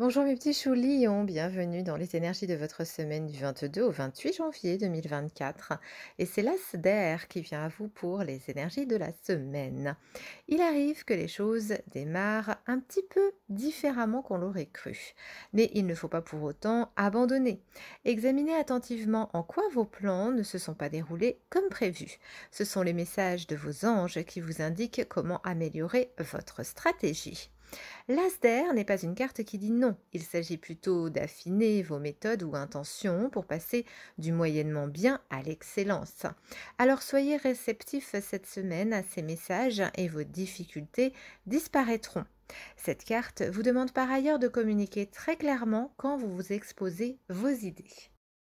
Bonjour mes petits choux lions, bienvenue dans les énergies de votre semaine du 22 au 28 janvier 2024. Et c'est l'Asder qui vient à vous pour les énergies de la semaine. Il arrive que les choses démarrent un petit peu différemment qu'on l'aurait cru. Mais il ne faut pas pour autant abandonner. Examinez attentivement en quoi vos plans ne se sont pas déroulés comme prévu. Ce sont les messages de vos anges qui vous indiquent comment améliorer votre stratégie. L'ASDER n'est pas une carte qui dit non, il s'agit plutôt d'affiner vos méthodes ou intentions pour passer du moyennement bien à l'excellence. Alors soyez réceptifs cette semaine à ces messages et vos difficultés disparaîtront. Cette carte vous demande par ailleurs de communiquer très clairement quand vous vous exposez vos idées.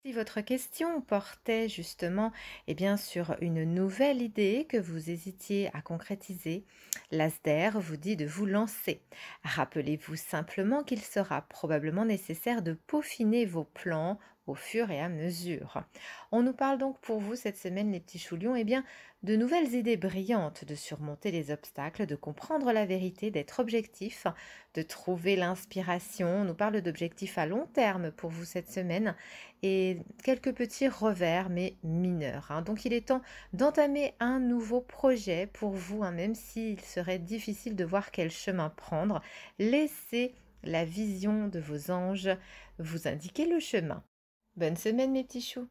Si votre question portait justement et eh bien, sur une nouvelle idée que vous hésitiez à concrétiser, l'ASDER vous dit de vous lancer. Rappelez-vous simplement qu'il sera probablement nécessaire de peaufiner vos plans, au fur et à mesure. On nous parle donc pour vous cette semaine, les petits choulions, eh bien, de nouvelles idées brillantes de surmonter les obstacles, de comprendre la vérité, d'être objectif, de trouver l'inspiration. On nous parle d'objectifs à long terme pour vous cette semaine et quelques petits revers, mais mineurs. Hein. Donc il est temps d'entamer un nouveau projet pour vous, hein, même s'il serait difficile de voir quel chemin prendre. Laissez la vision de vos anges vous indiquer le chemin. Bonne semaine mes petits choux